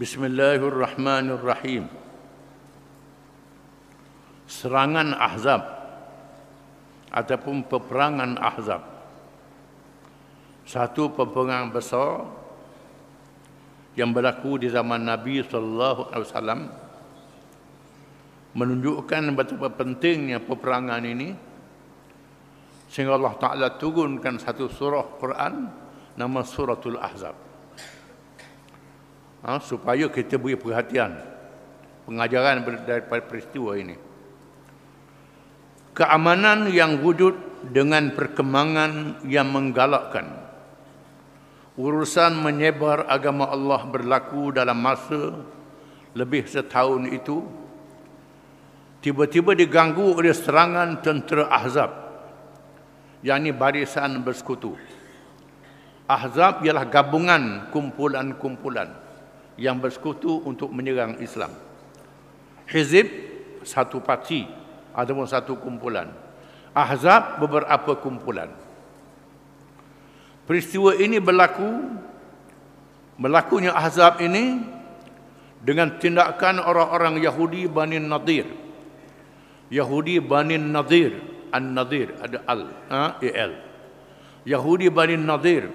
بسم الله الرحمن الرحيم serangan ahzab ataupun peperangan ahzab satu peperangan besar yang berlaku di zaman Nabi sallallahu alaihi wasallam menunjukkan betapa pentingnya peperangan ini sehingga Allah Taala turunkan satu surah Quran nama suratul ahzab ha, supaya kita beri perhatian pengajaran daripada peristiwa ini. Keamanan yang wujud dengan perkembangan yang menggalakkan urusan menyebar agama Allah berlaku dalam masa lebih setahun itu tiba-tiba diganggu oleh serangan tentera Ahzab yang ini barisan bersekutu. Ahzab ialah gabungan kumpulan-kumpulan. kumpulan kumpulan yang bersekutu untuk menyerang Islam. Hizib satu parti ataupun satu kumpulan. Ahzab beberapa kumpulan. Peristiwa ini berlaku melakunya ahzab ini dengan tindakan orang-orang Yahudi Bani Nadir. Yahudi Bani Nadir, An-Nadir ada al, ha, al. Yahudi Bani Nadir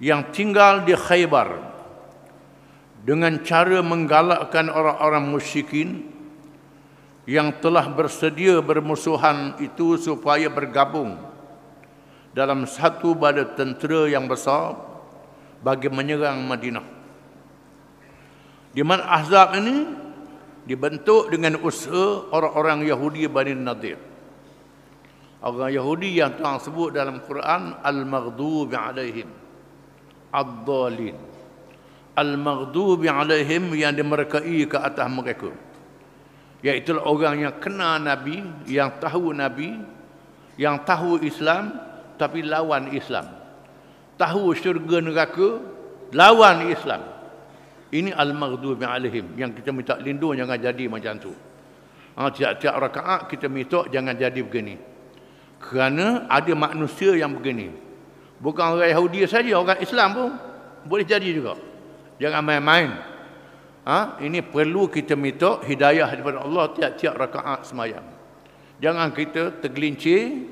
yang tinggal di Khaybar, dengan cara menggalakkan orang-orang musyrikin yang telah bersedia bermusuhan itu supaya bergabung dalam satu bala tentera yang besar bagi menyerang Madinah. Di mana Ahzab ini dibentuk dengan usaha orang-orang Yahudi Bani Nadir. Orang Yahudi yang Tuhan sebut dalam Quran Al-Maghdubi Alayhim Ad-Dalin Al al-maghdubi alaihim yang dimerkai ke atas mereka iaitu orang yang kena nabi yang tahu nabi yang tahu Islam tapi lawan Islam tahu syurga neraka lawan Islam ini al-maghdubi alaihim yang kita minta lindung jangan jadi macam tu ha, tiap-tiap rakaat kita minta jangan jadi begini kerana ada manusia yang begini bukan orang Yahudi saja orang Islam pun boleh jadi juga Jangan main-main. Ha? Ini perlu kita minta hidayah daripada Allah tiap-tiap rakaat semayang. Jangan kita tergelincir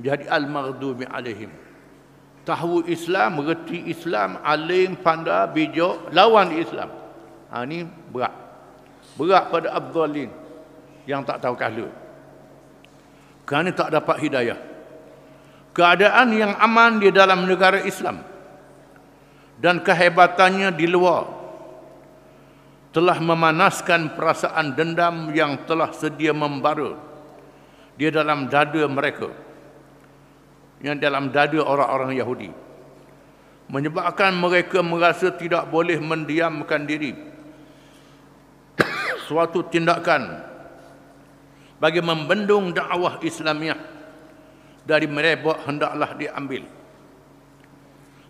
jadi al-maghdubi alaihim. Tahu Islam, mengerti Islam, alim, pandai, bijak, lawan Islam. Ha, ini berat. Berat pada Abdulin yang tak tahu kahlu. Kerana tak dapat hidayah. Keadaan yang aman di dalam negara Islam dan kehebatannya di luar telah memanaskan perasaan dendam yang telah sedia membara di dalam dada mereka yang dalam dada orang-orang Yahudi menyebabkan mereka merasa tidak boleh mendiamkan diri suatu tindakan bagi membendung dakwah Islamiah dari mereka hendaklah diambil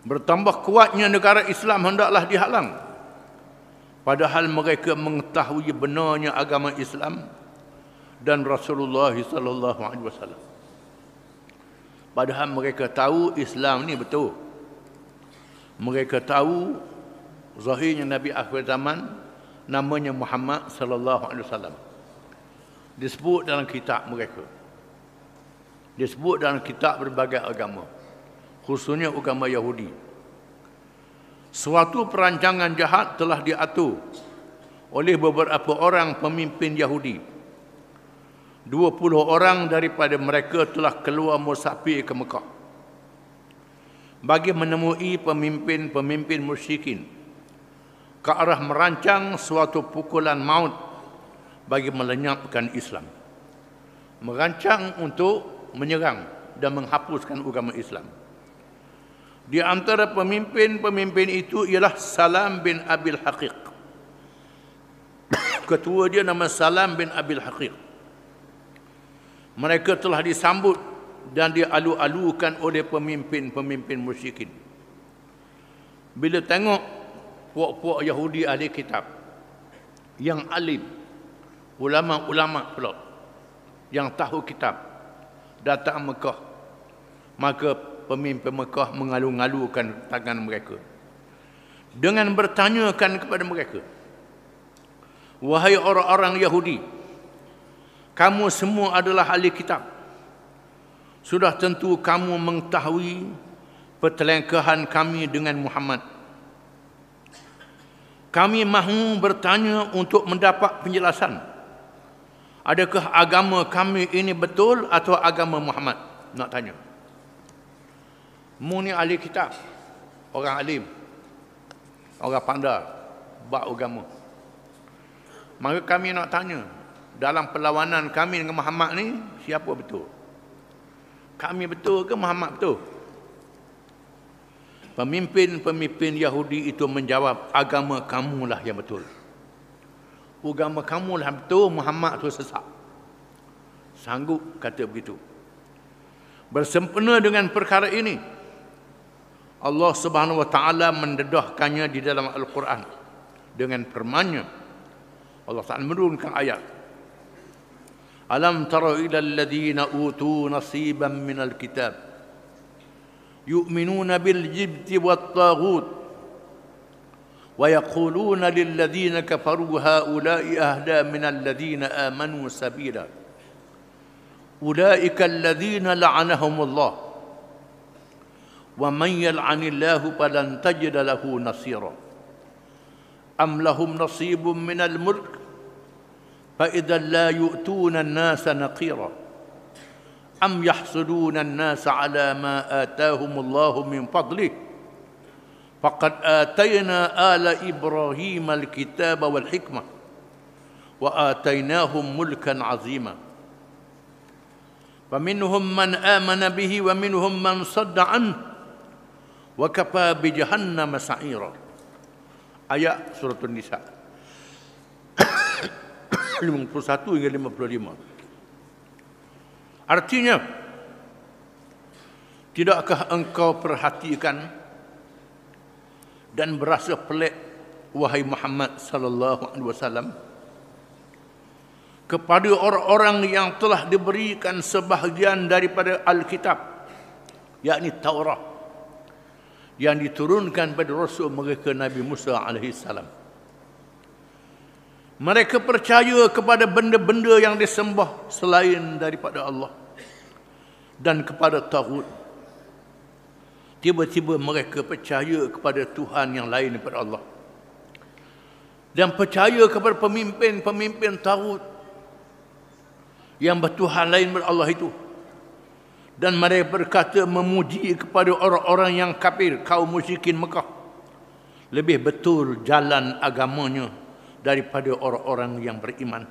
bertambah kuatnya negara Islam hendaklah dihalang padahal mereka mengetahui benarnya agama Islam dan Rasulullah sallallahu alaihi wasallam padahal mereka tahu Islam ni betul mereka tahu zahirnya nabi akhir zaman namanya Muhammad sallallahu alaihi wasallam disebut dalam kitab mereka disebut dalam kitab berbagai agama khususnya agama Yahudi. Suatu perancangan jahat telah diatur oleh beberapa orang pemimpin Yahudi. 20 orang daripada mereka telah keluar musafir ke Mekah bagi menemui pemimpin-pemimpin musyrikin ke arah merancang suatu pukulan maut bagi melenyapkan Islam merancang untuk menyerang dan menghapuskan agama Islam di antara pemimpin-pemimpin itu ialah Salam bin Abil Haqiq. Ketua dia nama Salam bin Abil Haqiq. Mereka telah disambut dan dialu-alukan oleh pemimpin-pemimpin musyrikin. Bila tengok puak-puak Yahudi ahli kitab yang alim, ulama-ulama pula yang tahu kitab datang Mekah, maka pemimpin Mekah mengalu-alukan tangan mereka dengan bertanyakan kepada mereka wahai orang-orang Yahudi kamu semua adalah ahli kitab sudah tentu kamu mengetahui pertelengkahan kami dengan Muhammad kami mahu bertanya untuk mendapat penjelasan adakah agama kami ini betul atau agama Muhammad nak tanya Mu ni ahli kitab. Orang alim. Orang pandai. Bak agama. Maka kami nak tanya. Dalam perlawanan kami dengan Muhammad ni. Siapa betul? Kami betul ke Muhammad betul? Pemimpin-pemimpin Yahudi itu menjawab. Agama kamu lah yang betul. Agama kamu lah betul. Muhammad tu sesak. Sanggup kata begitu. Bersempena dengan perkara ini. Allah Subhanahu wa taala mendedahkannya di dalam Al-Quran dengan permannya Allah Taala menurunkan ayat Alam tara ila alladhina utu nasiban minal kitab yu'minuna bil jibti wat taghut wa yaquluna lil ladina kafaru haula'i ahda min alladhina amanu sabila ulaika alladhina la'anahumullah ومن يلعن الله فلن تجد له نصيرا أم لهم نصيب من الملك فإذا لا يؤتون الناس نقيرا أم يحصدون الناس على ما آتاهم الله من فضله فقد آتينا آل إبراهيم الكتاب والحكمة وآتيناهم ملكا عظيما فمنهم من آمن به ومنهم من صد عنه wa kafa bi jahannam sa'ira ayat surah nisa 51 hingga 55 artinya tidakkah engkau perhatikan dan berasa pelik wahai Muhammad sallallahu alaihi wasallam kepada orang-orang yang telah diberikan sebahagian daripada Alkitab yakni Taurat yang diturunkan pada rasul mereka Nabi Musa alaihi Mereka percaya kepada benda-benda yang disembah selain daripada Allah dan kepada tagut. Tiba-tiba mereka percaya kepada Tuhan yang lain daripada Allah. Dan percaya kepada pemimpin-pemimpin tagut yang bertuhan lain daripada Allah itu dan mereka berkata memuji kepada orang-orang yang kafir kaum musyrikin Mekah lebih betul jalan agamanya daripada orang-orang yang beriman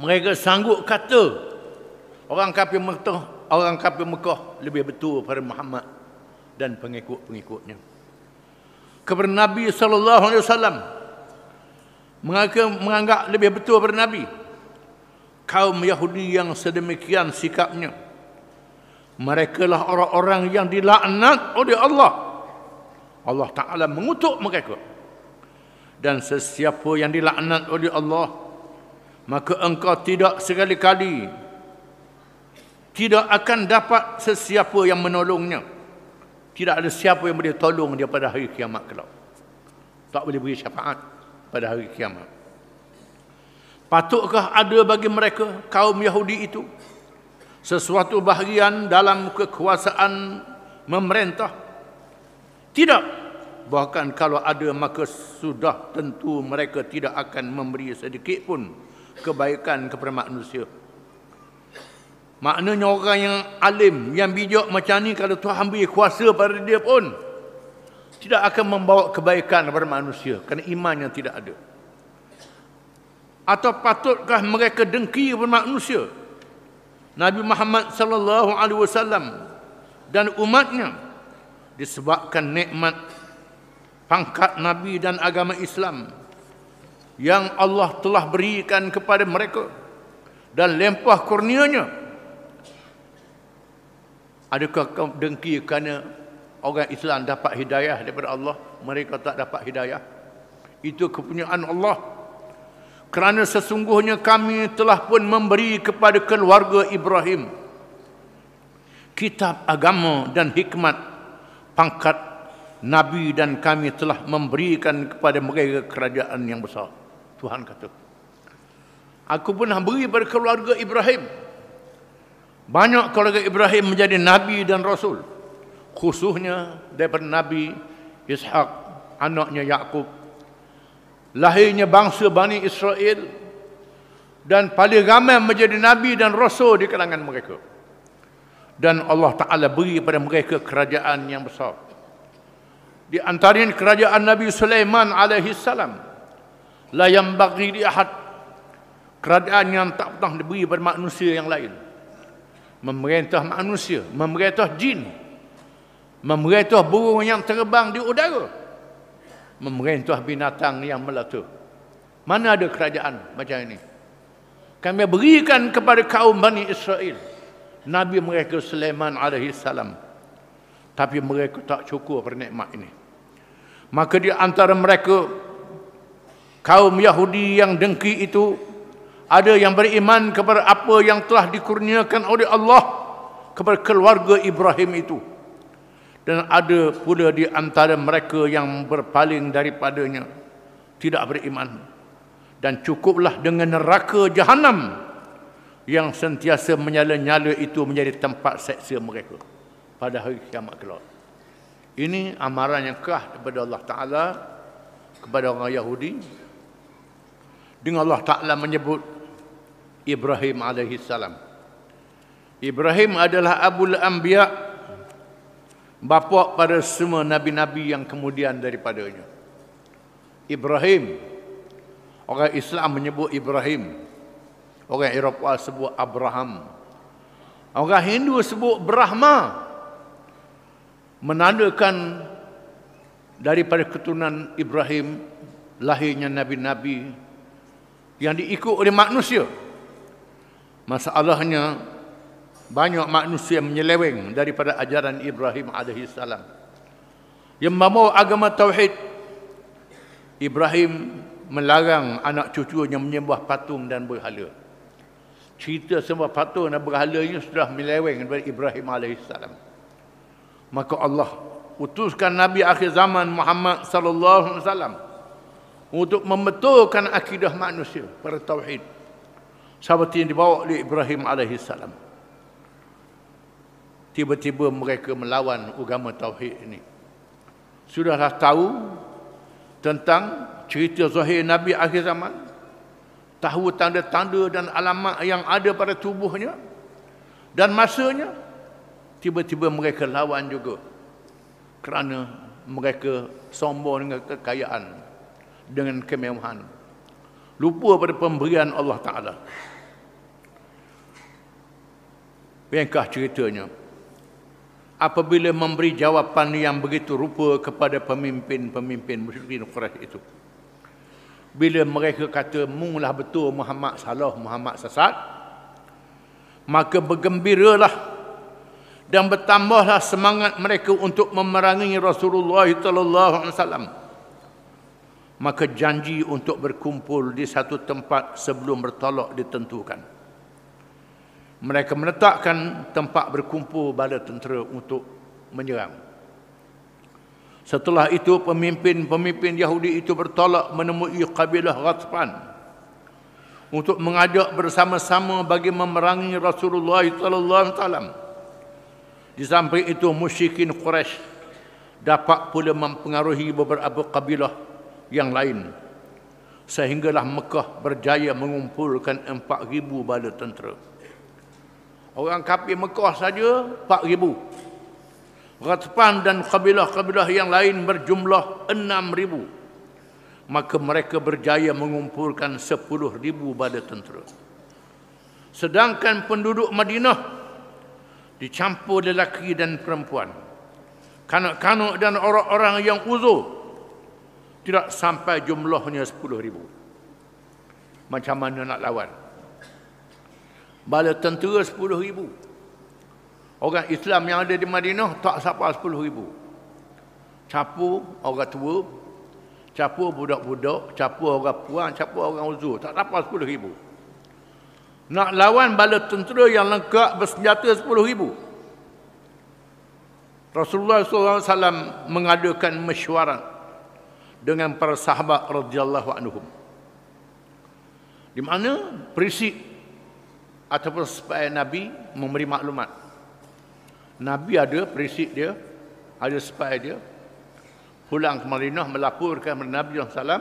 mereka sanggup kata orang kafir Mekah orang kafir Mekah lebih betul daripada Muhammad dan pengikut-pengikutnya kepada Nabi sallallahu alaihi wasallam menganggap lebih betul pada Nabi kaum Yahudi yang sedemikian sikapnya. Mereka lah orang-orang yang dilaknat oleh Allah. Allah Ta'ala mengutuk mereka. Dan sesiapa yang dilaknat oleh Allah, maka engkau tidak sekali-kali tidak akan dapat sesiapa yang menolongnya. Tidak ada siapa yang boleh tolong dia pada hari kiamat kelak. Tak boleh beri syafaat pada hari kiamat. Patutkah ada bagi mereka kaum Yahudi itu sesuatu bahagian dalam kekuasaan memerintah? Tidak. Bahkan kalau ada maka sudah tentu mereka tidak akan memberi sedikit pun kebaikan kepada manusia. Maknanya orang yang alim, yang bijak macam ni kalau Tuhan beri kuasa pada dia pun tidak akan membawa kebaikan kepada manusia kerana iman yang tidak ada atau patutkah mereka dengki kepada manusia Nabi Muhammad sallallahu alaihi wasallam dan umatnya disebabkan nikmat pangkat nabi dan agama Islam yang Allah telah berikan kepada mereka dan lempah kurnianya adakah kau dengki kerana orang Islam dapat hidayah daripada Allah mereka tak dapat hidayah itu kepunyaan Allah kerana sesungguhnya kami telah pun memberi kepada keluarga Ibrahim kitab agama dan hikmat pangkat nabi dan kami telah memberikan kepada mereka kerajaan yang besar Tuhan kata aku pun nak beri kepada keluarga Ibrahim banyak keluarga Ibrahim menjadi nabi dan rasul khususnya daripada nabi Ishak anaknya Yakub lahirnya bangsa Bani Israel dan paling ramai menjadi Nabi dan Rasul di kalangan mereka. Dan Allah Ta'ala beri kepada mereka kerajaan yang besar. Di antara kerajaan Nabi Sulaiman alaihi salam. La bagi di ahad. Kerajaan yang tak pernah diberi kepada manusia yang lain. Memerintah manusia, memerintah jin. Memerintah burung yang terbang di udara memerintah binatang yang meletup. Mana ada kerajaan macam ini? Kami berikan kepada kaum Bani Israel. Nabi mereka Sulaiman AS. Tapi mereka tak cukup pernikmat ini. Maka di antara mereka, kaum Yahudi yang dengki itu, ada yang beriman kepada apa yang telah dikurniakan oleh Allah kepada keluarga Ibrahim itu dan ada pula di antara mereka yang berpaling daripadanya tidak beriman dan cukuplah dengan neraka jahanam yang sentiasa menyala-nyala itu menjadi tempat seksa mereka pada hari kiamat kelak ini amaran yang kah daripada Allah Taala kepada orang Yahudi dengan Allah Taala menyebut Ibrahim alaihissalam Ibrahim adalah abul anbiya' bapa pada semua nabi-nabi yang kemudian daripadanya. Ibrahim orang Islam menyebut Ibrahim. Orang Eropah sebut Abraham. Orang Hindu sebut Brahma. Menandakan daripada keturunan Ibrahim lahirnya nabi-nabi yang diikut oleh manusia. Masalahnya banyak manusia menyeleweng daripada ajaran Ibrahim alaihi salam. Yang membawa agama tauhid Ibrahim melarang anak cucunya menyembah patung dan berhala. Cerita semua patung dan berhala ini sudah meleweng daripada Ibrahim alaihi salam. Maka Allah utuskan nabi akhir zaman Muhammad sallallahu alaihi wasallam untuk membetulkan akidah manusia pada tauhid. Seperti yang dibawa oleh Ibrahim alaihi salam tiba-tiba mereka melawan agama tauhid ini. Sudahlah tahu tentang cerita zahir Nabi akhir zaman, tahu tanda-tanda dan alamat yang ada pada tubuhnya dan masanya, tiba-tiba mereka lawan juga kerana mereka sombong dengan kekayaan, dengan kemewahan. Lupa pada pemberian Allah Ta'ala. Bengkah ceritanya, apabila memberi jawapan yang begitu rupa kepada pemimpin-pemimpin musyrikin Quraisy itu. Bila mereka kata mulah betul Muhammad salah, Muhammad sesat, maka bergembiralah dan bertambahlah semangat mereka untuk memerangi Rasulullah sallallahu alaihi wasallam. Maka janji untuk berkumpul di satu tempat sebelum bertolak ditentukan mereka menetapkan tempat berkumpul bala tentera untuk menyerang. Setelah itu pemimpin-pemimpin Yahudi itu bertolak menemui kabilah Ghatfan untuk mengajak bersama-sama bagi memerangi Rasulullah sallallahu alaihi wasallam. Di samping itu musyrikin Quraisy dapat pula mempengaruhi beberapa kabilah yang lain sehinggalah Mekah berjaya mengumpulkan 4000 bala tentera. Orang kafir Mekah saja 4000. Ghatfan dan kabilah-kabilah yang lain berjumlah ribu, Maka mereka berjaya mengumpulkan ribu bala tentera. Sedangkan penduduk Madinah dicampur lelaki dan perempuan. Kanak-kanak dan orang-orang yang uzur tidak sampai jumlahnya ribu, Macam mana nak lawan? Bala tentera 10 ribu. Orang Islam yang ada di Madinah tak sampai 10 ribu. Capu orang tua, capu budak-budak, capu orang puan, capu orang uzur. Tak sampai 10 ribu. Nak lawan bala tentera yang lengkap bersenjata 10 ribu. Rasulullah SAW mengadakan mesyuarat dengan para sahabat radhiyallahu anhum. Di mana prinsip ataupun supaya Nabi memberi maklumat. Nabi ada prinsip dia, ada supaya dia pulang ke Madinah melaporkan kepada Nabi yang SAW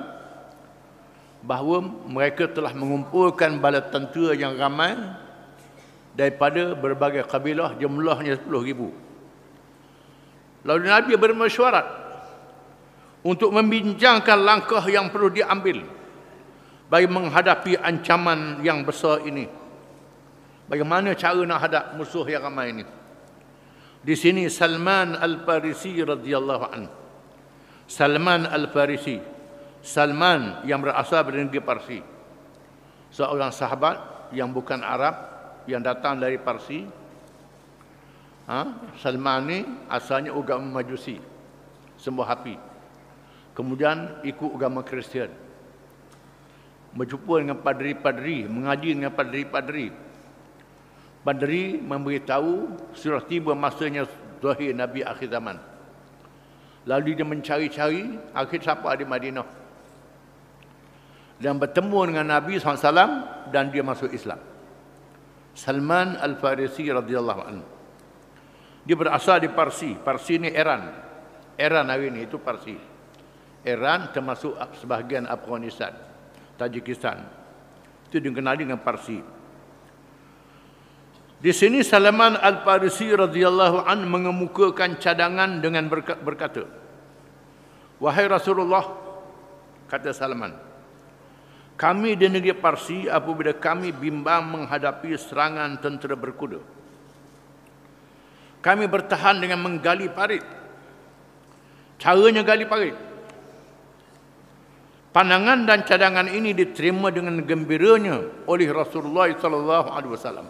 bahawa mereka telah mengumpulkan bala tentera yang ramai daripada berbagai kabilah jumlahnya 10 ribu. Lalu Nabi bermesyuarat untuk membincangkan langkah yang perlu diambil bagi menghadapi ancaman yang besar ini. Bagaimana cara nak hadap musuh yang ramai ini? Di sini Salman Al-Farisi radhiyallahu anhu. Salman Al-Farisi. Salman yang berasal dari negeri Parsi. Seorang sahabat yang bukan Arab yang datang dari Parsi. Ha? Salman ni asalnya agama Majusi. Sembah api. Kemudian ikut agama Kristian. Berjumpa dengan padri-padri, mengaji dengan padri-padri, Badri memberitahu sudah tiba masanya zahir Nabi akhir zaman. Lalu dia mencari-cari akhir siapa di Madinah. Dan bertemu dengan Nabi SAW dan dia masuk Islam. Salman Al-Farisi radhiyallahu anhu. Dia berasal di Parsi. Parsi ini Iran. Iran hari ini itu Parsi. Iran termasuk sebahagian Afghanistan, Tajikistan. Itu dikenali dengan Parsi. Parsi. Di sini Salaman Al-Farisi radhiyallahu an mengemukakan cadangan dengan berkata, "Wahai Rasulullah," kata Salaman, "Kami di negeri Parsi apabila kami bimbang menghadapi serangan tentera berkuda. Kami bertahan dengan menggali parit. Caranya gali parit. Pandangan dan cadangan ini diterima dengan gembiranya oleh Rasulullah sallallahu alaihi wasallam."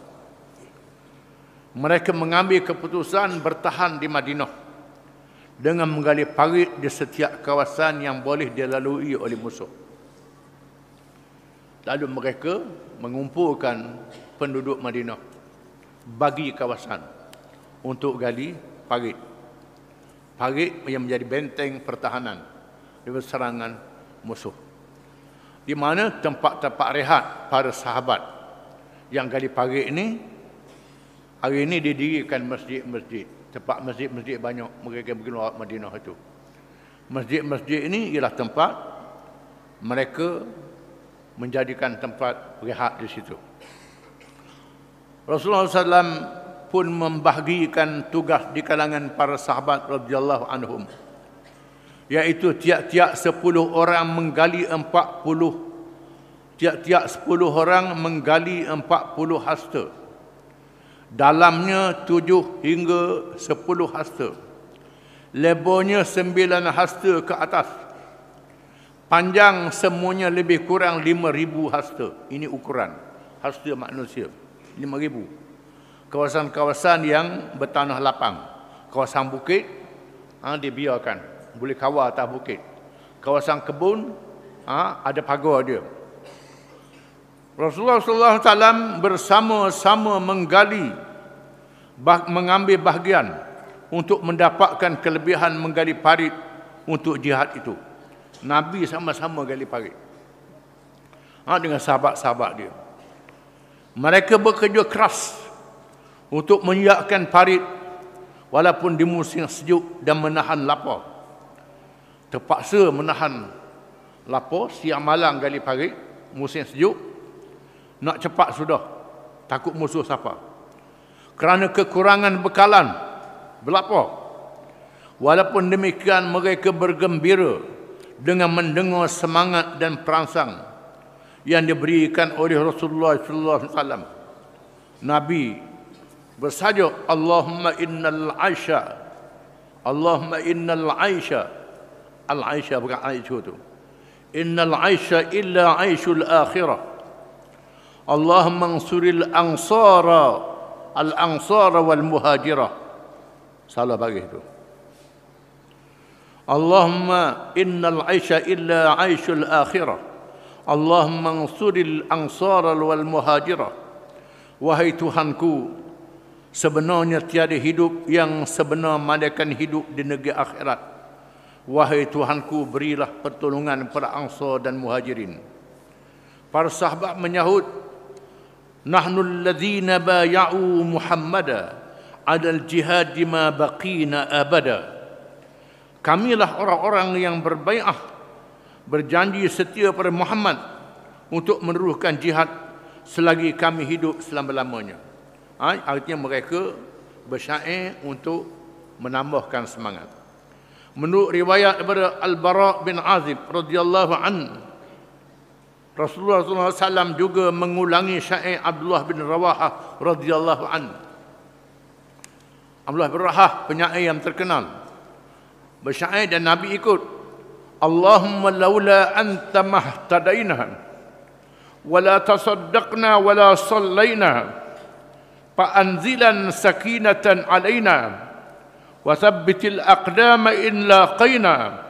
mereka mengambil keputusan bertahan di Madinah dengan menggali parit di setiap kawasan yang boleh dilalui oleh musuh. Lalu mereka mengumpulkan penduduk Madinah bagi kawasan untuk gali parit. Parit yang menjadi benteng pertahanan dari serangan musuh. Di mana tempat-tempat rehat para sahabat yang gali parit ini Hari ini didirikan masjid-masjid. Tempat masjid-masjid banyak mereka pergi luar Madinah itu. Masjid-masjid ini ialah tempat mereka menjadikan tempat rehat di situ. Rasulullah SAW pun membahagikan tugas di kalangan para sahabat radhiyallahu anhum yaitu tiap-tiap 10 orang menggali 40 tiap-tiap 10 orang menggali 40 hasta Dalamnya tujuh hingga sepuluh hasta. Lebarnya sembilan hasta ke atas. Panjang semuanya lebih kurang lima ribu hasta. Ini ukuran hasta manusia. Lima ribu. Kawasan-kawasan yang bertanah lapang. Kawasan bukit, ha, ah, biarkan, Boleh kawal atas bukit. Kawasan kebun, ha, ada pagar dia. Rasulullah SAW bersama-sama menggali, mengambil bahagian untuk mendapatkan kelebihan menggali parit untuk jihad itu. Nabi sama-sama gali parit. Ha, dengan sahabat-sahabat dia. Mereka bekerja keras untuk menyiapkan parit walaupun di musim sejuk dan menahan lapar. Terpaksa menahan lapar siang malam gali parit musim sejuk nak cepat sudah takut musuh siapa kerana kekurangan bekalan berlapor walaupun demikian mereka bergembira dengan mendengar semangat dan perangsang yang diberikan oleh Rasulullah sallallahu nabi bersaja Allahumma innal aisha Allahumma innal aisha al aisha bukan aisha tu innal aisha illa aishul akhirah Allahumma ansuril ansara al ansara wal muhajira salah pagi itu Allahumma innal aisha illa aishul akhirah Allahumma ansuril ansara wal muhajira wahai tuhanku sebenarnya tiada hidup yang sebenar malaikat hidup di negeri akhirat wahai tuhanku berilah pertolongan kepada ansar dan muhajirin para sahabat menyahut nahnu alladhina bayau muhammada ala jihad, ma baqina abada kamilah orang-orang yang berbaiah berjanji setia pada Muhammad untuk meneruskan jihad selagi kami hidup selama-lamanya. Ha, artinya mereka bersyair untuk menambahkan semangat. Menurut riwayat daripada Al-Bara' bin Azib radhiyallahu anhu Rasulullah SAW juga mengulangi syair Abdullah bin Rawaha radhiyallahu an. Abdullah bin Rawaha penyair yang terkenal. Bersyair dan Nabi ikut. Allahumma laula anta mahtadaina wala tasaddaqna wala sallaina fa anzilan sakinatan alaina wa thabbitil aqdama in laqaina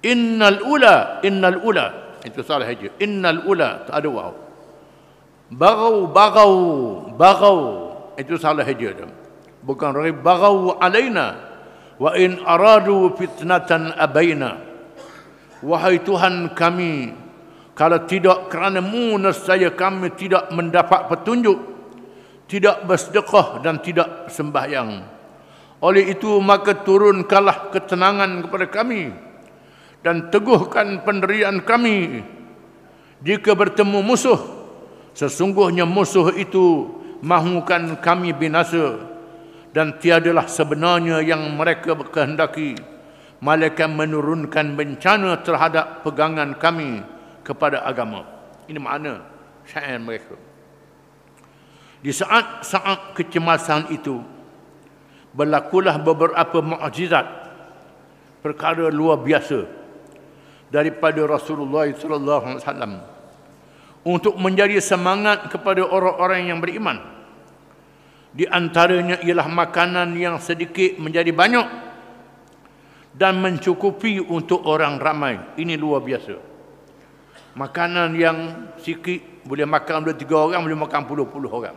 innal ula innal ula itu salah saja innal ula tak ada waw bagau bagau bagau itu salah hijau. dia bukan bagau alaina wa in aradu fitnatan abaina wahai tuhan kami kalau tidak kerana mu nescaya kami tidak mendapat petunjuk tidak bersedekah dan tidak sembahyang oleh itu maka turunkanlah ketenangan kepada kami dan teguhkan pendirian kami jika bertemu musuh sesungguhnya musuh itu mahukan kami binasa dan tiadalah sebenarnya yang mereka kehendaki malaikat menurunkan bencana terhadap pegangan kami kepada agama ini makna syair mereka di saat-saat kecemasan itu berlakulah beberapa mukjizat perkara luar biasa daripada Rasulullah sallallahu alaihi wasallam untuk menjadi semangat kepada orang-orang yang beriman. Di antaranya ialah makanan yang sedikit menjadi banyak dan mencukupi untuk orang ramai. Ini luar biasa. Makanan yang sikit boleh makan boleh tiga orang, boleh makan puluh-puluh orang.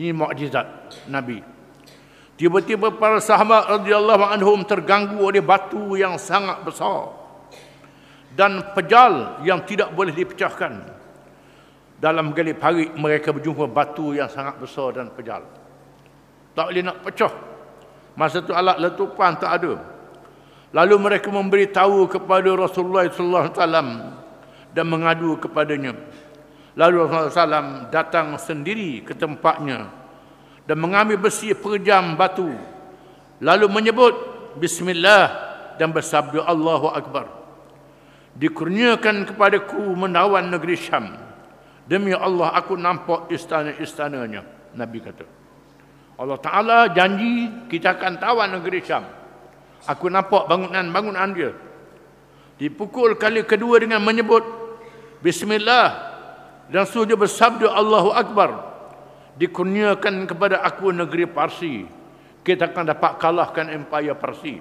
Ini mukjizat Nabi. Tiba-tiba para sahabat radhiyallahu anhum terganggu oleh batu yang sangat besar dan pejal yang tidak boleh dipecahkan. Dalam gelip hari mereka berjumpa batu yang sangat besar dan pejal. Tak boleh nak pecah. Masa itu alat letupan tak ada. Lalu mereka memberitahu kepada Rasulullah SAW dan mengadu kepadanya. Lalu Rasulullah SAW datang sendiri ke tempatnya dan mengambil besi perjam batu. Lalu menyebut Bismillah dan bersabda Allahu Akbar dikurniakan kepadaku mendawan negeri Syam. Demi Allah aku nampak istana-istananya. Nabi kata. Allah Ta'ala janji kita akan tawan negeri Syam. Aku nampak bangunan-bangunan dia. Dipukul kali kedua dengan menyebut Bismillah. Dan sudah bersabda Allahu Akbar. Dikurniakan kepada aku negeri Parsi. Kita akan dapat kalahkan empire Parsi.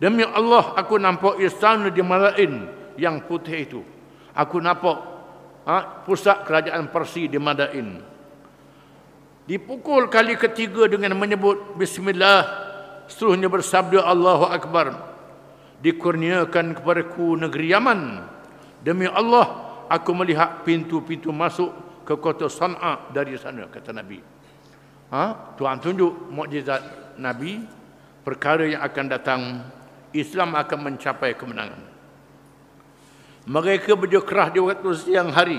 Demi Allah aku nampak istana di Malain yang putih itu. Aku nampak ha, pusat kerajaan Persi di Madain. Dipukul kali ketiga dengan menyebut Bismillah. Seterusnya bersabda Allahu Akbar. Dikurniakan kepadaku negeri Yaman. Demi Allah, aku melihat pintu-pintu masuk ke kota Sana dari sana, kata Nabi. Ha? Tuhan tunjuk mukjizat Nabi, perkara yang akan datang, Islam akan mencapai kemenangan. Mereka berjukrah di waktu siang hari.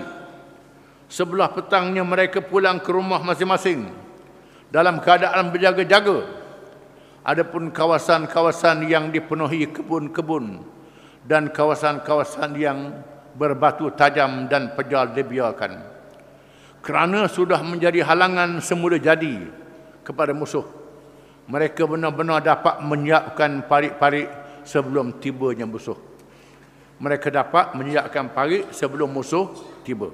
Sebelah petangnya mereka pulang ke rumah masing-masing. Dalam keadaan berjaga-jaga. Adapun kawasan-kawasan yang dipenuhi kebun-kebun. Dan kawasan-kawasan yang berbatu tajam dan pejal dibiarkan. Kerana sudah menjadi halangan semula jadi kepada musuh. Mereka benar-benar dapat menyiapkan parik-parik sebelum tibanya musuh mereka dapat menyiapkan parit sebelum musuh tiba.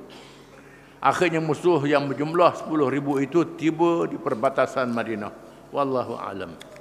Akhirnya musuh yang berjumlah ribu itu tiba di perbatasan Madinah. Wallahu alam.